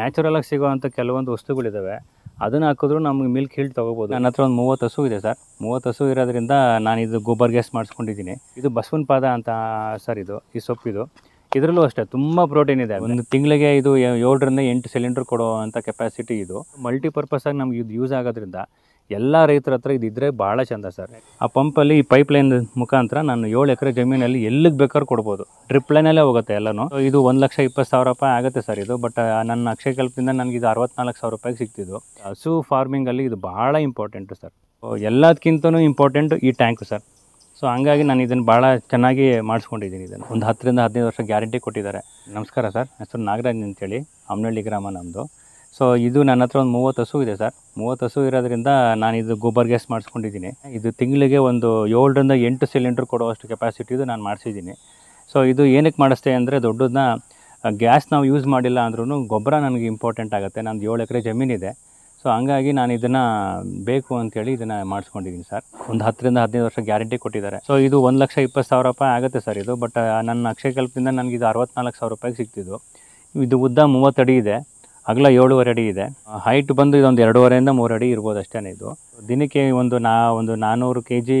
ನ್ಯಾಚುರಲಾಗಿ ಸಿಗೋವಂಥ ಕೆಲವೊಂದು ವಸ್ತುಗಳಿದ್ದಾವೆ ಅದನ್ನು ಹಾಕಿದ್ರು ನಮ್ಗೆ ಮಿಲ್ಕ್ ಹಿಲ್ ತೊಗೋಬೋದು ನನ್ನ ಹತ್ರ ಒಂದು ಮೂವತ್ತು ಹಸು ಇದೆ ಸರ್ ಮೂವತ್ತು ಹಸು ಇರೋದ್ರಿಂದ ನಾನು ಇದು ಗೋಬರ್ ಗ್ಯಾಸ್ ಮಾಡಿಸ್ಕೊಂಡಿದ್ದೀನಿ ಇದು ಬಸವನ ಪಾದ ಅಂತ ಸರ್ ಇದು ಈ ಸೊಪ್ಪಿದು ಇದರಲ್ಲೂ ಅಷ್ಟೇ ತುಂಬ ಪ್ರೋಟೀನ್ ಇದೆ ಒಂದು ತಿಂಗಳಿಗೆ ಇದು ಏಳರಿಂದ ಎಂಟು ಸಿಲಿಂಡರ್ ಕೊಡೋ ಅಂಥ ಕೆಪಾಸಿಟಿ ಇದು ಮಲ್ಟಿಪರ್ಪಸ್ ಆಗಿ ನಮ್ಗೆ ಇದು ಯೂಸ್ ಆಗೋದ್ರಿಂದ ಎಲ್ಲ ರೈತರ ಹತ್ರ ಇದ್ದರೆ ಭಾಳ ಚಂದ ಸರ್ ಆ ಪಂಪಲ್ಲಿ ಈ ಪೈಪ್ ಲೈನ್ ಮುಖಾಂತರ ನಾನು ಏಳು ಎಕರೆ ಜಮೀನಲ್ಲಿ ಎಲ್ಲಿಗೆ ಬೇಕಾದ್ರೂ ಕೊಡ್ಬೋದು ಡ್ರಿಪ್ ಲೈನಲ್ಲೇ ಹೋಗುತ್ತೆ ಎಲ್ಲನೂ ಇದು ಒಂದು ಲಕ್ಷ ಇಪ್ಪತ್ತು ಸಾವಿರ ರೂಪಾಯಿ ಆಗುತ್ತೆ ಸರ್ ಇದು ಬಟ್ ನನ್ನ ಅಕ್ಷಯ ಕಲ್ಪದಿಂದ ನನಗೆ ಇದು ಅರವತ್ನಾಲ್ಕು ಸಾವಿರ ರೂಪಾಯಿಗೆ ಸಿಕ್ತಿದ್ದು ಹಸು ಫಾರ್ಮಿಂಗಲ್ಲಿ ಇದು ಭಾಳ ಇಂಪಾರ್ಟೆಂಟು ಸರ್ ಎಲ್ಲದಕ್ಕಿಂತನೂ ಇಂಪಾರ್ಟೆಂಟ್ ಈ ಟ್ಯಾಂಕು ಸರ್ ಸೊ ಹಂಗಾಗಿ ನಾನು ಇದನ್ನು ಭಾಳ ಚೆನ್ನಾಗಿ ಮಾಡಿಸ್ಕೊಂಡಿದ್ದೀನಿ ಇದನ್ನು ಒಂದು ಹತ್ತರಿಂದ ಹದಿನೈದು ವರ್ಷ ಗ್ಯಾರಂಟಿ ಕೊಟ್ಟಿದ್ದಾರೆ ನಮಸ್ಕಾರ ಸರ್ ಹೆಸರು ನಾಗರಾಜ್ ಅಂತೇಳಿ ಅಮ್ನಳ್ಳಿ ಗ್ರಾಮ ನಮ್ಮದು ಸೊ ಇದು ನನ್ನ ಹತ್ರ ಒಂದು ಮೂವತ್ತು ಹಸು ಇದೆ ಸರ್ ಮೂವತ್ತು ಹಸು ಇರೋದ್ರಿಂದ ನಾನು ಇದು ಗೊಬ್ಬರ್ ಗ್ಯಾಸ್ ಮಾಡಿಸ್ಕೊಂಡಿದ್ದೀನಿ ಇದು ತಿಂಗಳಿಗೆ ಒಂದು ಏಳರಿಂದ ಎಂಟು ಸಿಲಿಂಡ್ರ್ ಕೊಡುವಷ್ಟು ಕೆಪಾಸಿಟಿದು ನಾನು ಮಾಡಿಸಿದ್ದೀನಿ ಸೊ ಇದು ಏನಕ್ಕೆ ಮಾಡಿಸ್ತೆ ಅಂದರೆ ದೊಡ್ಡದನ್ನ ಗ್ಯಾಸ್ ನಾವು ಯೂಸ್ ಮಾಡಿಲ್ಲ ಅಂದ್ರೂ ಗೊಬ್ಬರ ನನಗೆ ಇಂಪಾರ್ಟೆಂಟ್ ಆಗುತ್ತೆ ನಂದು ಏಳು ಎಕರೆ ಜಮೀನಿದೆ ಸೊ ಹಂಗಾಗಿ ನಾನು ಇದನ್ನು ಬೇಕು ಅಂತೇಳಿ ಇದನ್ನು ಮಾಡಿಸ್ಕೊಂಡಿದ್ದೀನಿ ಸರ್ ಒಂದು ಹತ್ತರಿಂದ ಹದಿನೈದು ವರ್ಷ ಗ್ಯಾರಂಟಿ ಕೊಟ್ಟಿದ್ದಾರೆ ಸೊ ಇದು ಒಂದು ಲಕ್ಷ ಇಪ್ಪತ್ತು ಸಾವಿರ ರೂಪಾಯಿ ಆಗುತ್ತೆ ಸರ್ ಇದು ಬಟ್ ನನ್ನ ಅಕ್ಷಯಕಲ್ಪದಿಂದ ಕಲ್ಪದಿಂದ ನನಗೆ ಇದು ಸಾವಿರ ರೂಪಾಯಿಗೆ ಸಿಗ್ತಿದ್ದು ಇದು ಉದ್ದ ಮೂವತ್ತಡಿ ಇದೆ ಅಗಲ ಏಳುವರೆ ಅಡಿ ಇದೆ ಹೈಟ್ ಬಂದು ಇದೊಂದು ಎರಡೂವರೆಯಿಂದ ಮೂರು ಅಡಿ ಇರ್ಬೋದು ಅಷ್ಟೇ ಇದು ದಿನಕ್ಕೆ ಒಂದು ನಾ ಒಂದು ನಾನ್ನೂರು ಕೆ ಜಿ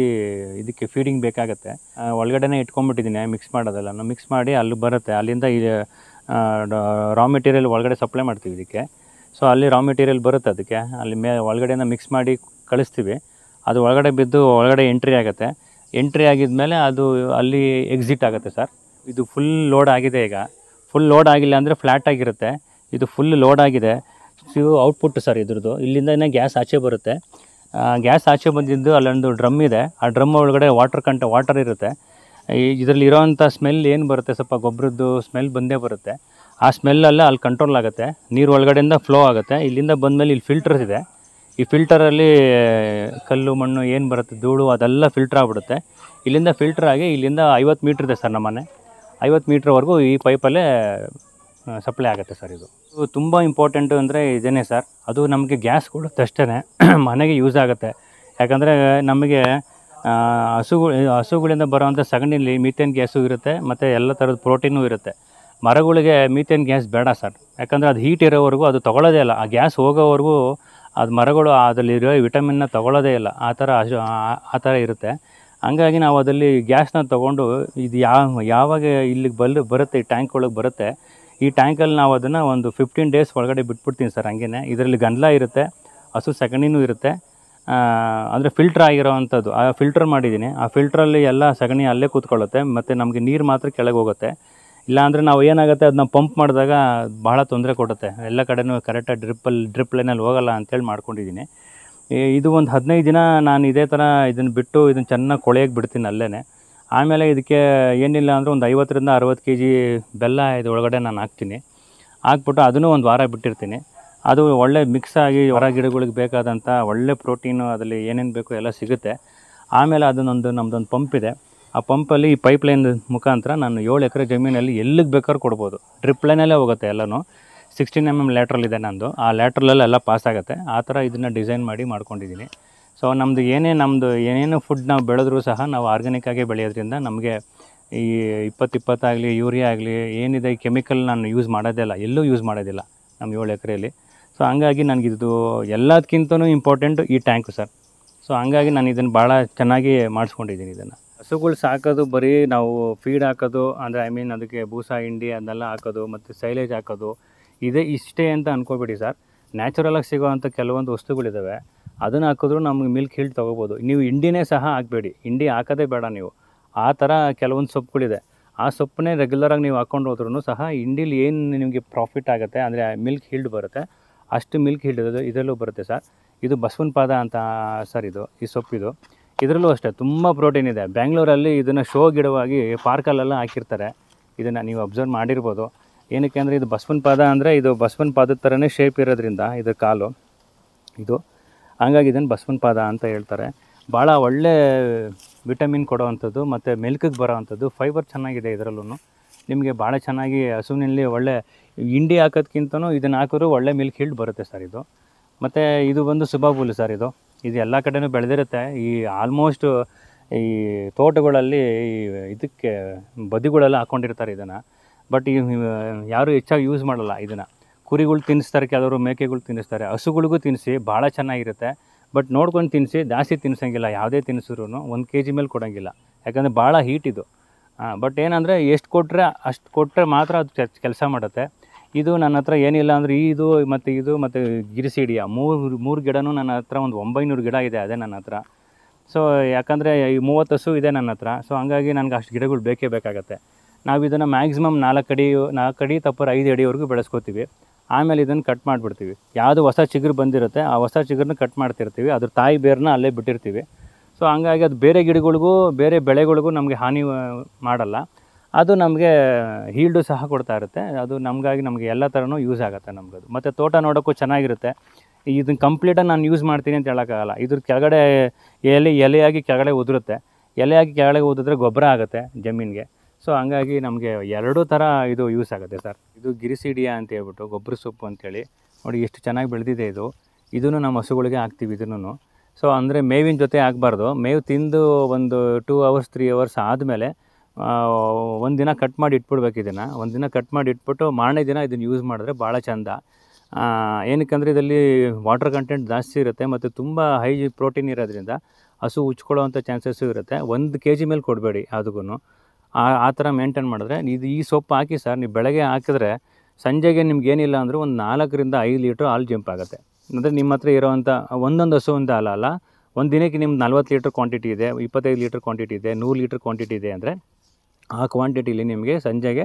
ಇದಕ್ಕೆ ಫೀಡಿಂಗ್ ಬೇಕಾಗುತ್ತೆ ಒಳಗಡೆನೇ ಇಟ್ಕೊಂಡ್ಬಿಟ್ಟಿದ್ದೀನಿ ಮಿಕ್ಸ್ ನಾನು ಮಿಕ್ಸ್ ಮಾಡಿ ಅಲ್ಲಿ ಬರುತ್ತೆ ಅಲ್ಲಿಂದ ಈ ರಾ ಮೆಟೀರಿಯಲ್ ಒಳಗಡೆ ಸಪ್ಲೈ ಮಾಡ್ತೀವಿ ಇದಕ್ಕೆ ಸೊ ಅಲ್ಲಿ ರಾ ಮೆಟೀರಿಯಲ್ ಬರುತ್ತೆ ಅದಕ್ಕೆ ಅಲ್ಲಿ ಮೇ ಒಳಗಡೆಯಿಂದ ಮಿಕ್ಸ್ ಮಾಡಿ ಕಳಿಸ್ತೀವಿ ಅದು ಒಳಗಡೆ ಬಿದ್ದು ಒಳಗಡೆ ಎಂಟ್ರಿ ಆಗುತ್ತೆ ಎಂಟ್ರಿ ಆಗಿದ್ಮೇಲೆ ಅದು ಅಲ್ಲಿ ಎಕ್ಸಿಟ್ ಆಗುತ್ತೆ ಸರ್ ಇದು ಫುಲ್ ಲೋಡ್ ಆಗಿದೆ ಈಗ ಫುಲ್ ಲೋಡ್ ಆಗಿಲ್ಲ ಅಂದರೆ ಫ್ಲ್ಯಾಟ್ ಆಗಿರುತ್ತೆ ಇದು ಫುಲ್ ಲೋಡ್ ಆಗಿದೆ ಫ್ಯೂ ಔಟ್ಪುಟ್ ಸರ್ ಇದ್ರದ್ದು ಇಲ್ಲಿಂದನೇ ಗ್ಯಾಸ್ ಆಚೆ ಬರುತ್ತೆ ಗ್ಯಾಸ್ ಆಚೆ ಬಂದಿದ್ದು ಅಲ್ಲೊಂದು ಡ್ರಮ್ ಇದೆ ಆ ಡ್ರಮ್ ಒಳಗಡೆ ವಾಟರ್ ಕಂಟ ವಾಟರ್ ಇರುತ್ತೆ ಇದರಲ್ಲಿ ಇರೋವಂಥ ಸ್ಮೆಲ್ ಏನು ಬರುತ್ತೆ ಸ್ವಲ್ಪ ಗೊಬ್ಬರದ್ದು ಸ್ಮೆಲ್ ಬಂದೇ ಬರುತ್ತೆ ಆ ಸ್ಮೆಲ್ಲೆಲ್ಲ ಅಲ್ಲಿ ಕಂಟ್ರೋಲ್ ಆಗುತ್ತೆ ನೀರು ಒಳಗಡೆಯಿಂದ ಫ್ಲೋ ಆಗುತ್ತೆ ಇಲ್ಲಿಂದ ಬಂದಮೇಲೆ ಇಲ್ಲಿ ಫಿಲ್ಟರ್ಸ್ ಇದೆ ಈ ಫಿಲ್ಟರಲ್ಲಿ ಕಲ್ಲು ಮಣ್ಣು ಏನು ಬರುತ್ತೆ ಧೂಳು ಅದೆಲ್ಲ ಫಿಲ್ಟರ್ ಆಗಿಬಿಡುತ್ತೆ ಇಲ್ಲಿಂದ ಫಿಲ್ಟರ್ ಆಗಿ ಇಲ್ಲಿಂದ ಐವತ್ತು ಮೀಟ್ರ್ ಇದೆ ಸರ್ ನಮ್ಮನೆ ಐವತ್ತು ಮೀಟ್ರ್ವರೆಗೂ ಈ ಪೈಪಲ್ಲೇ ಸಪ್ಲೈ ಆಗುತ್ತೆ ಸರ್ ಇದು ತುಂಬ ಇಂಪಾರ್ಟೆಂಟು ಅಂದರೆ ಇದೇನೆ ಸರ್ ಅದು ನಮಗೆ ಗ್ಯಾಸ್ ಕೊಡುತ್ತೆ ಅಷ್ಟೇ ಮನೆಗೆ ಯೂಸ್ ಆಗುತ್ತೆ ಯಾಕಂದರೆ ನಮಗೆ ಹಸುಗಳು ಹಸುಗಳಿಂದ ಬರೋವಂಥ ಸಗಣಿಲಿ ಮೀಥೇನ್ ಗ್ಯಾಸು ಇರುತ್ತೆ ಮತ್ತು ಎಲ್ಲ ಥರದ ಪ್ರೋಟೀನು ಇರುತ್ತೆ ಮರಗಳಿಗೆ ಮೀಥೇನ್ ಗ್ಯಾಸ್ ಬೇಡ ಸರ್ ಯಾಕಂದರೆ ಅದು ಹೀಟ್ ಇರೋವರೆಗೂ ಅದು ತೊಗೊಳ್ಳೋದೇ ಇಲ್ಲ ಆ ಗ್ಯಾಸ್ ಹೋಗೋವರೆಗೂ ಅದು ಮರಗಳು ಅದರಲ್ಲಿರೋ ವಿಟಮಿನ್ನ ತೊಗೊಳ್ಳೋದೇ ಇಲ್ಲ ಆ ಥರ ಆ ಥರ ಇರುತ್ತೆ ಹಂಗಾಗಿ ನಾವು ಅದರಲ್ಲಿ ಗ್ಯಾಸ್ನ ತೊಗೊಂಡು ಇದು ಯಾವ ಯಾವಾಗ ಇಲ್ಲಿಗೆ ಬಲ್ ಬರುತ್ತೆ ಈ ಟ್ಯಾಂಕ್ ಒಳಗೆ ಬರುತ್ತೆ ಈ ಟ್ಯಾಂಕಲ್ಲಿ ನಾವು ಅದನ್ನು ಒಂದು ಫಿಫ್ಟೀನ್ ಡೇಸ್ ಒಳಗಡೆ ಬಿಟ್ಬಿಡ್ತೀನಿ ಸರ್ ಹಂಗೇನೆ ಇದರಲ್ಲಿ ಗಂಡ್ಲ ಇರುತ್ತೆ ಹಸು ಸಗಣಿನೂ ಇರುತ್ತೆ ಅಂದರೆ ಫಿಲ್ಟ್ರ್ ಆಗಿರೋ ಅಂಥದ್ದು ಆ ಫಿಲ್ಟರ್ ಮಾಡಿದ್ದೀನಿ ಆ ಫಿಲ್ಟ್ರಲ್ಲಿ ಎಲ್ಲ ಸಗಣಿ ಅಲ್ಲೇ ಕೂತ್ಕೊಳ್ಳುತ್ತೆ ಮತ್ತು ನಮಗೆ ನೀರು ಮಾತ್ರ ಕೆಳಗೆ ಹೋಗುತ್ತೆ ಇಲ್ಲಾಂದರೆ ನಾವು ಏನಾಗುತ್ತೆ ಅದನ್ನ ಪಂಪ್ ಮಾಡಿದಾಗ ಭಾಳ ತೊಂದರೆ ಕೊಡುತ್ತೆ ಎಲ್ಲ ಕಡೆನೂ ಕರೆಕ್ಟಾಗಿ ಡ್ರಿಪ್ಪಲ್ಲಿ ಡ್ರಿಪ್ ಲೈನಲ್ಲಿ ಹೋಗಲ್ಲ ಅಂತೇಳಿ ಮಾಡ್ಕೊಂಡಿದ್ದೀನಿ ಇದು ಒಂದು ಹದಿನೈದು ದಿನ ನಾನು ಇದೇ ಥರ ಇದನ್ನು ಬಿಟ್ಟು ಇದನ್ನು ಚೆನ್ನಾಗಿ ಕೊಳೆಯೋಕ್ಕೆ ಬಿಡ್ತೀನಿ ಅಲ್ಲೇ ಆಮೇಲೆ ಇದಕ್ಕೆ ಏನಿಲ್ಲ ಅಂದರೆ ಒಂದು ಐವತ್ತರಿಂದ ಅರವತ್ತು ಕೆ ಜಿ ಬೆಲ್ಲ ಇದು ಒಳಗಡೆ ನಾನು ಹಾಕ್ತೀನಿ ಹಾಕ್ಬಿಟ್ಟು ಅದನ್ನು ಒಂದು ವಾರ ಬಿಟ್ಟಿರ್ತೀನಿ ಅದು ಒಳ್ಳೆ ಮಿಕ್ಸ್ ಆಗಿ ಹೊರ ಗಿಡಗಳಿಗೆ ಬೇಕಾದಂಥ ಒಳ್ಳೆ ಪ್ರೋಟೀನು ಅದರಲ್ಲಿ ಏನೇನು ಬೇಕು ಎಲ್ಲ ಸಿಗುತ್ತೆ ಆಮೇಲೆ ಅದನ್ನೊಂದು ನಮ್ಮದೊಂದು ಪಂಪ್ ಇದೆ ಆ ಪಂಪಲ್ಲಿ ಈ ಪೈಪ್ಲೈನ್ ಮುಖಾಂತರ ನಾನು ಏಳು ಎಕರೆ ಜಮೀನಲ್ಲಿ ಎಲ್ಲಿಗೆ ಬೇಕಾದ್ರೂ ಕೊಡ್ಬೋದು ಡ್ರಿಪ್ ಲೈನಲ್ಲೇ ಹೋಗುತ್ತೆ ಎಲ್ಲನೂ ಸಿಕ್ಸ್ಟೀನ್ ಎಮ್ ಎಮ್ ಲ್ಯಾಟ್ರಲ್ ಇದೆ ನಂದು ಆ ಲ್ಯಾಟ್ರಲ್ಲೆಲ್ಲ ಎಲ್ಲ ಪಾಸ್ ಆಗುತ್ತೆ ಆ ಥರ ಇದನ್ನು ಡಿಸೈನ್ ಮಾಡಿ ಮಾಡ್ಕೊಂಡಿದ್ದೀನಿ ಸೊ ನಮ್ಮದು ಏನೇ ನಮ್ಮದು ಏನೇನು ಫುಡ್ ನಾವು ಬೆಳೆದ್ರೂ ಸಹ ನಾವು ಆಗಿ ಬೆಳೆಯೋದ್ರಿಂದ ನಮಗೆ ಈ ಇಪ್ಪತ್ತಿಪ್ಪತ್ತಾಗಲಿ ಯೂರಿಯಾ ಆಗಲಿ ಏನಿದೆ ಕೆಮಿಕಲ್ ನಾನು ಯೂಸ್ ಮಾಡೋದಿಲ್ಲ ಎಲ್ಲೂ ಯೂಸ್ ಮಾಡೋದಿಲ್ಲ ನಮ್ಮ ಏಳು ಎಕರೆಯಲ್ಲಿ ಸೊ ಹಂಗಾಗಿ ನನಗಿದು ಎಲ್ಲದಕ್ಕಿಂತನೂ ಇಂಪಾರ್ಟೆಂಟು ಈ ಟ್ಯಾಂಕು ಸರ್ ಸೊ ಹಂಗಾಗಿ ನಾನು ಇದನ್ನು ಭಾಳ ಚೆನ್ನಾಗಿ ಮಾಡಿಸ್ಕೊಂಡಿದ್ದೀನಿ ಇದನ್ನು ಹಸುಗಳು ಸಾಕೋದು ಬರೀ ನಾವು ಫೀಡ್ ಹಾಕೋದು ಅಂದರೆ ಐ ಮೀನ್ ಅದಕ್ಕೆ ಬೂಸಾ ಹಿಂಡಿ ಅದನ್ನೆಲ್ಲ ಹಾಕೋದು ಮತ್ತು ಸೈಲೇಜ್ ಹಾಕೋದು ಇದೇ ಇಷ್ಟೇ ಅಂತ ಅಂದ್ಕೋಬೇಡಿ ಸರ್ ನ್ಯಾಚುರಲಾಗಿ ಸಿಗೋವಂಥ ಕೆಲವೊಂದು ವಸ್ತುಗಳಿದ್ದಾವೆ ಅದನ್ನು ಹಾಕಿದ್ರು ನಮಗೆ ಮಿಲ್ಕ್ ಹಿಲ್ಟ್ ತೊಗೋಬೋದು ನೀವು ಹಿಂಡಿನೇ ಸಹ ಹಾಕಬೇಡಿ ಹಿಂಡಿ ಹಾಕೋದೇ ಬೇಡ ನೀವು ಆ ಥರ ಕೆಲವೊಂದು ಸೊಪ್ಪುಗಳಿದೆ ಆ ಸೊಪ್ಪನ್ನೇ ರೆಗ್ಯುಲರಾಗಿ ನೀವು ಹಾಕ್ಕೊಂಡು ಹೋದ್ರೂ ಸಹ ಹಿಂಡಿಲಿ ಏನು ನಿಮಗೆ ಪ್ರಾಫಿಟ್ ಆಗುತ್ತೆ ಅಂದರೆ ಮಿಲ್ಕ್ ಹಿಲ್ಡ್ ಬರುತ್ತೆ ಅಷ್ಟು ಮಿಲ್ಕ್ ಹಿಲ್ಡ್ ಇದರಲ್ಲೂ ಬರುತ್ತೆ ಸರ್ ಇದು ಬಸವನ ಪಾದ ಅಂತ ಸರ್ ಇದು ಈ ಸೊಪ್ಪಿದು ಇದರಲ್ಲೂ ಅಷ್ಟೇ ತುಂಬ ಪ್ರೋಟೀನ್ ಇದೆ ಬ್ಯಾಂಗ್ಳೂರಲ್ಲಿ ಇದನ್ನು ಶೋ ಗಿಡವಾಗಿ ಪಾರ್ಕಲ್ಲೆಲ್ಲ ಹಾಕಿರ್ತಾರೆ ಇದನ್ನು ನೀವು ಅಬ್ಸರ್ವ್ ಮಾಡಿರ್ಬೋದು ಏನಕ್ಕೆ ಅಂದರೆ ಇದು ಬಸವನ ಪಾದ ಅಂದರೆ ಇದು ಬಸವನ ಪಾದದ ಥರನೇ ಶೇಪ್ ಇರೋದ್ರಿಂದ ಇದು ಕಾಲು ಇದು ಹಂಗಾಗಿ ಇದನ್ನು ಬಸವನ ಪಾದ ಅಂತ ಹೇಳ್ತಾರೆ ಭಾಳ ಒಳ್ಳೆ ವಿಟಮಿನ್ ಕೊಡೋವಂಥದ್ದು ಮತ್ತು ಮಿಲ್ಕಿಗೆ ಬರೋವಂಥದ್ದು ಫೈಬರ್ ಚೆನ್ನಾಗಿದೆ ಇದರಲ್ಲೂ ನಿಮಗೆ ಭಾಳ ಚೆನ್ನಾಗಿ ಹಸುವಿನಲ್ಲಿ ಒಳ್ಳೆ ಹಿಂಡಿ ಹಾಕೋದ್ಕಿಂತನೂ ಇದನ್ನು ಹಾಕಿದ್ರೂ ಒಳ್ಳೆ ಮಿಲ್ಕ್ ಹಿಲ್ಡ್ ಬರುತ್ತೆ ಸರ್ ಇದು ಮತ್ತು ಇದು ಬಂದು ಸುಬಾಬುಲ್ ಸರ್ ಇದು ಇದು ಎಲ್ಲ ಕಡೆನೂ ಬೆಳೆದಿರುತ್ತೆ ಈ ಆಲ್ಮೋಸ್ಟ್ ಈ ತೋಟಗಳಲ್ಲಿ ಈ ಇದಕ್ಕೆ ಬದಿಗಳೆಲ್ಲ ಹಾಕ್ಕೊಂಡಿರ್ತಾರೆ ಇದನ್ನು ಬಟ್ ಯಾರೂ ಹೆಚ್ಚಾಗಿ ಯೂಸ್ ಮಾಡಲ್ಲ ಇದನ್ನು ಕುರಿಗಳು ತಿನ್ನಿಸ್ತಾರೆ ಕೆಲವರು ಮೇಕೆಗಳು ತಿನ್ನಿಸ್ತಾರೆ ಹಸುಗಳಿಗೂ ತಿನ್ನಿಸಿ ಭಾಳ ಚೆನ್ನಾಗಿರುತ್ತೆ ಬಟ್ ನೋಡ್ಕೊಂಡು ತಿನ್ನಿಸಿ ಜಾಸ್ತಿ ತಿನ್ನಿಸೋಂಗಿಲ್ಲ ಯಾವುದೇ ತಿನ್ನಿಸಿದ್ರು ಒಂದು ಕೆ ಜಿ ಮೇಲೆ ಕೊಡೋಂಗಿಲ್ಲ ಯಾಕಂದರೆ ಭಾಳ ಹೀಟ್ ಇದು ಬಟ್ ಏನಂದರೆ ಎಷ್ಟು ಕೊಟ್ಟರೆ ಅಷ್ಟು ಕೊಟ್ಟರೆ ಮಾತ್ರ ಅದು ಕೆಲಸ ಮಾಡುತ್ತೆ ಇದು ನನ್ನ ಹತ್ರ ಏನಿಲ್ಲ ಅಂದರೆ ಇದು ಮತ್ತು ಇದು ಮತ್ತು ಗಿರಿಸಿಡಿಯ ಮೂರು ಮೂರು ಗಿಡನೂ ನನ್ನ ಹತ್ರ ಒಂದು ಒಂಬೈನೂರು ಗಿಡ ಇದೆ ಅದೇ ನನ್ನ ಹತ್ರ ಸೊ ಯಾಕಂದರೆ ಈ ಮೂವತ್ತು ಹಸು ಇದೆ ನನ್ನ ಹತ್ರ ಸೊ ಹಂಗಾಗಿ ನನಗೆ ಅಷ್ಟು ಗಿಡಗಳು ಬೇಕೇ ಬೇಕಾಗತ್ತೆ ನಾವು ಇದನ್ನು ಮ್ಯಾಕ್ಸಿಮಮ್ ನಾಲ್ಕು ಅಡಿ ನಾಲ್ಕು ಅಡಿ ತಪ್ಪರ ಐದು ಅಡಿವರೆಗೂ ಬೆಳೆಸ್ಕೋತೀವಿ ಆಮೇಲೆ ಇದನ್ನು ಕಟ್ ಮಾಡಿಬಿಡ್ತೀವಿ ಯಾವುದು ಹೊಸ ಚಿಗುರು ಬಂದಿರುತ್ತೆ ಆ ಹೊಸ ಚಿಗುರನ್ನ ಕಟ್ ಮಾಡ್ತಿರ್ತೀವಿ ಅದ್ರ ತಾಯಿ ಬೇರನ್ನ ಅಲ್ಲೇ ಬಿಟ್ಟಿರ್ತೀವಿ ಸೊ ಹಂಗಾಗಿ ಅದು ಬೇರೆ ಗಿಡಗಳಿಗೂ ಬೇರೆ ಬೆಳೆಗಳಿಗೂ ನಮಗೆ ಹಾನಿ ಮಾಡಲ್ಲ ಅದು ನಮಗೆ ಹೀಲ್ಡು ಸಹ ಕೊಡ್ತಾ ಇರುತ್ತೆ ಅದು ನಮಗಾಗಿ ನಮಗೆ ಎಲ್ಲ ಥರನೂ ಯೂಸ್ ಆಗುತ್ತೆ ನಮಗದು ಮತ್ತು ತೋಟ ನೋಡೋಕ್ಕೂ ಚೆನ್ನಾಗಿರುತ್ತೆ ಇದನ್ನ ಕಂಪ್ಲೀಟಾಗಿ ನಾನು ಯೂಸ್ ಮಾಡ್ತೀನಿ ಅಂತ ಹೇಳೋಕ್ಕಾಗಲ್ಲ ಇದ್ರ ಕೆಳಗಡೆ ಎಲೆ ಎಲೆಯಾಗಿ ಕೆಳಗಡೆ ಉದುರುತ್ತೆ ಎಲೆಯಾಗಿ ಕೆಳಗಡೆ ಉದುರಿದ್ರೆ ಗೊಬ್ಬರ ಆಗುತ್ತೆ ಜಮೀನಿಗೆ ಸೊ ಹಂಗಾಗಿ ನಮಗೆ ಎರಡೂ ಥರ ಇದು ಯೂಸ್ ಆಗುತ್ತೆ ಸರ್ ಇದು ಗಿರಿಸಿಡಿಯ ಅಂತ ಹೇಳ್ಬಿಟ್ಟು ಗೊಬ್ಬರ ಸೊಪ್ಪು ಅಂಥೇಳಿ ನೋಡಿ ಎಷ್ಟು ಚೆನ್ನಾಗಿ ಬೆಳೆದಿದೆ ಇದು ಇದನ್ನು ನಮ್ಮ ಹಸುಗಳಿಗೆ ಹಾಕ್ತೀವಿ ಇದನ್ನು ಸೊ ಅಂದರೆ ಮೇವಿನ ಜೊತೆ ಆಗಬಾರ್ದು ಮೇವು ತಿಂದು ಒಂದು ಟೂ ಅವರ್ಸ್ ತ್ರೀ ಅವರ್ಸ್ ಆದಮೇಲೆ ಒಂದು ದಿನ ಕಟ್ ಮಾಡಿ ಇಟ್ಬಿಡ್ಬೇಕು ಇದನ್ನು ಒಂದು ದಿನ ಕಟ್ ಮಾಡಿ ಇಟ್ಬಿಟ್ಟು ಮಾರನೇ ದಿನ ಇದನ್ನು ಯೂಸ್ ಮಾಡಿದ್ರೆ ಭಾಳ ಚೆಂದ ಏನಕ್ಕೆ ಇದರಲ್ಲಿ ವಾಟರ್ ಕಂಟೆಂಟ್ ಜಾಸ್ತಿ ಇರುತ್ತೆ ಮತ್ತು ತುಂಬ ಹೈ ಪ್ರೋಟೀನ್ ಇರೋದ್ರಿಂದ ಹಸು ಉಚ್ಕೊಳ್ಳೋವಂಥ ಚಾನ್ಸಸ್ಸು ಇರುತ್ತೆ ಒಂದು ಕೆ ಜಿ ಮೇಲೆ ಕೊಡಬೇಡಿ ಅದಕ್ಕೂ ಆ ಆ ಥರ ಮೇಂಟೈನ್ ಮಾಡಿದ್ರೆ ಇದು ಈ ಸೊಪ್ಪು ಹಾಕಿ ಸರ್ ನೀವು ಬೆಳಗ್ಗೆ ಹಾಕಿದ್ರೆ ಸಂಜೆಗೆ ನಿಮ್ಗೆ ಏನಿಲ್ಲ ಅಂದರೂ ಒಂದು ನಾಲ್ಕರಿಂದ ಐದು ಲೀಟ್ರ್ ಹಾಲು ಜಂಪ್ ಆಗುತ್ತೆ ಅಂದರೆ ನಿಮ್ಮ ಹತ್ರ ಇರೋವಂಥ ಒಂದೊಂದು ಹಸುವಿಂದ ಹಾಲು ಅಲ್ಲ ಒಂದು ದಿನಕ್ಕೆ ನಿಮ್ಗೆ ನಲ್ವತ್ತು ಲೀಟ್ರ್ ಕ್ವಾಂಟಿಟಿ ಇದೆ ಇಪ್ಪತ್ತೈದು ಲೀಟ್ರ್ ಕ್ವಾಂಟಿಟಿ ಇದೆ ನೂರು ಲೀಟ್ರ್ ಕ್ವಾಂಟಿಟಿ ಇದೆ ಅಂದರೆ ಆ ಕ್ವಾಂಟಿಟಿಲಿ ನಿಮಗೆ ಸಂಜೆಗೆ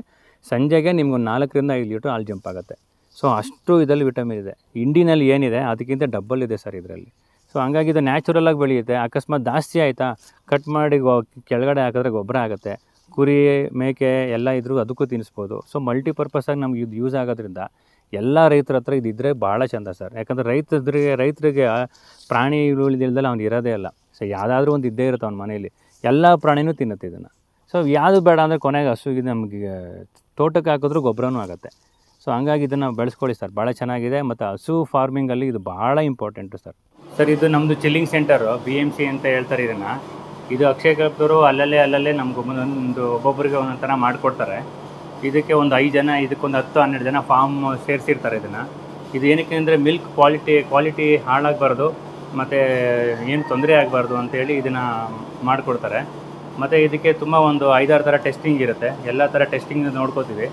ಸಂಜೆಗೆ ನಿಮ್ಗೊಂದು ನಾಲ್ಕರಿಂದ ಐದು ಲೀಟ್ರ್ ಹಾಲು ಜಂಪ್ ಆಗುತ್ತೆ ಸೊ ಅಷ್ಟು ಇದರಲ್ಲಿ ವಿಟಮಿನ್ ಇದೆ ಇಂಡಿನಲ್ಲಿ ಏನಿದೆ ಅದಕ್ಕಿಂತ ಡಬ್ಬಲ್ ಇದೆ ಸರ್ ಇದರಲ್ಲಿ ಸೊ ಹಂಗಾಗಿ ಇದು ನ್ಯಾಚುರಲಾಗಿ ಬೆಳೆಯುತ್ತೆ ಅಕಸ್ಮಾತ್ ಜಾಸ್ತಿ ಆಯಿತಾ ಕಟ್ ಮಾಡಿ ಕೆಳಗಡೆ ಹಾಕಿದ್ರೆ ಗೊಬ್ಬರ ಆಗುತ್ತೆ ಕುರಿ ಮೇಕೆ ಎಲ್ಲ ಇದ್ರೂ ಅದಕ್ಕೂ ತಿನ್ನಿಸ್ಬೋದು ಸೊ ಮಲ್ಟಿಪರ್ಪಸಾಗಿ ನಮ್ಗೆ ಇದು ಯೂಸ್ ಆಗೋದ್ರಿಂದ ಎಲ್ಲ ರೈತರ ಹತ್ರ ಇದ್ದರೆ ಭಾಳ ಚಂದ ಸರ್ ಯಾಕಂದರೆ ರೈತರಿಗೆ ರೈತರಿಗೆ ಪ್ರಾಣಿಗಳಿಲ್ದಲ್ಲ ಅವ್ನು ಇರೋದೇ ಇಲ್ಲ ಸೊ ಯಾವುದಾದ್ರೂ ಒಂದು ಇದ್ದೇ ಇರುತ್ತೆ ಅವ್ನ ಮನೇಲಿ ಎಲ್ಲ ಪ್ರಾಣಿನೂ ತಿನ್ನುತ್ತೆ ಇದನ್ನು ಸೊ ಯಾವುದು ಬೇಡ ಅಂದರೆ ಕೊನೆಗೆ ಹಸುವಿಗೆ ನಮಗೆ ತೋಟಕ್ಕೆ ಹಾಕಿದ್ರೂ ಗೊಬ್ಬರನೂ ಆಗುತ್ತೆ ಸೊ ಹಂಗಾಗಿ ಇದನ್ನು ಬೆಳೆಸ್ಕೊಳ್ಳಿ ಸರ್ ಭಾಳ ಚೆನ್ನಾಗಿದೆ ಮತ್ತು ಹಸು ಫಾರ್ಮಿಂಗಲ್ಲಿ ಇದು ಭಾಳ ಇಂಪಾರ್ಟೆಂಟು ಸರ್ ಸರ್ ಇದು ನಮ್ಮದು chilling centre B M C ಅಂತ ಹೇಳ್ತಾರೆ ಇದನ್ನು ಇದು ಅಕ್ಷಯ ಕಲ್ಪದವರು ಅಲ್ಲಲ್ಲೇ ಅಲ್ಲಲ್ಲೇ ನಮ್ಗೆ ಒಂದೊಂದು ಒಬ್ಬೊಬ್ಬರಿಗೆ ಒಂದೊಂದು ಥರ ಮಾಡಿಕೊಡ್ತಾರೆ ಇದಕ್ಕೆ ಒಂದು ಐದು ಜನ ಇದಕ್ಕೊಂದು ಹತ್ತು ಹನ್ನೆರಡು ಜನ ಫಾರ್ಮ್ ಸೇರಿಸಿರ್ತಾರೆ ಇದನ್ನು ಇದು ಏನಕ್ಕೆ ಅಂದರೆ ಮಿಲ್ಕ್ ಕ್ವಾಲಿಟಿ ಕ್ವಾಲಿಟಿ ಹಾಳಾಗಬಾರ್ದು ಮತ್ತು ಏನು ತೊಂದರೆ ಆಗಬಾರ್ದು ಅಂತೇಳಿ ಇದನ್ನು ಮಾಡಿಕೊಡ್ತಾರೆ ಮತ್ತು ಇದಕ್ಕೆ ತುಂಬ ಒಂದು ಐದಾರು ಥರ ಟೆಸ್ಟಿಂಗ್ ಇರುತ್ತೆ ಎಲ್ಲ ಥರ ಟೆಸ್ಟಿಂಗ್ ನೋಡ್ಕೋತೀವಿ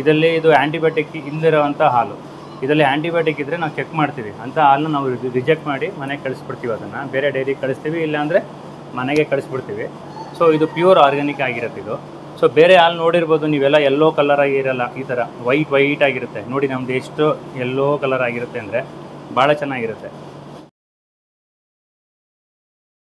ಇದರಲ್ಲಿ ಇದು ಆ್ಯಂಟಿಬಯೋಟಿಕ್ ಇಲ್ಲದಿರೋವಂಥ ಹಾಲು ಇದರಲ್ಲಿ ಆ್ಯಂಟಿಬಯೋಟಿಕ್ ಇದ್ದರೆ ನಾವು ಚೆಕ್ ಮಾಡ್ತೀವಿ ಅಂಥ ಹಾಲನ್ನ ನಾವು ರಿಜೆಕ್ಟ್ ಮಾಡಿ ಮನೆಗೆ ಕಳಿಸ್ಬಿಡ್ತೀವಿ ಅದನ್ನು ಬೇರೆ ಡೈರಿಗೆ ಕಳಿಸ್ತೀವಿ ಇಲ್ಲಾಂದರೆ ಮನೆಗೆ ಕಳಿಸ್ಬಿಡ್ತೀವಿ ಸೊ ಇದು ಪ್ಯೂರ್ ಆರ್ಗ್ಯಾನಿಕ್ ಆಗಿರುತ್ತೆ ಇದು ಸೊ ಬೇರೆ ಹಾಲು ನೋಡಿರ್ಬೋದು ನೀವೆಲ್ಲ ಎಲ್ಲೋ ಕಲರ್ ಆಗಿರಲ್ಲ ಈ ಥರ ವೈಟ್ ವೈಟ್ ಆಗಿರುತ್ತೆ ನೋಡಿ ನಮ್ಮದು ಎಷ್ಟು ಎಲ್ಲೋ ಕಲರ್ ಆಗಿರುತ್ತೆ ಅಂದರೆ ಭಾಳ ಚೆನ್ನಾಗಿರುತ್ತೆ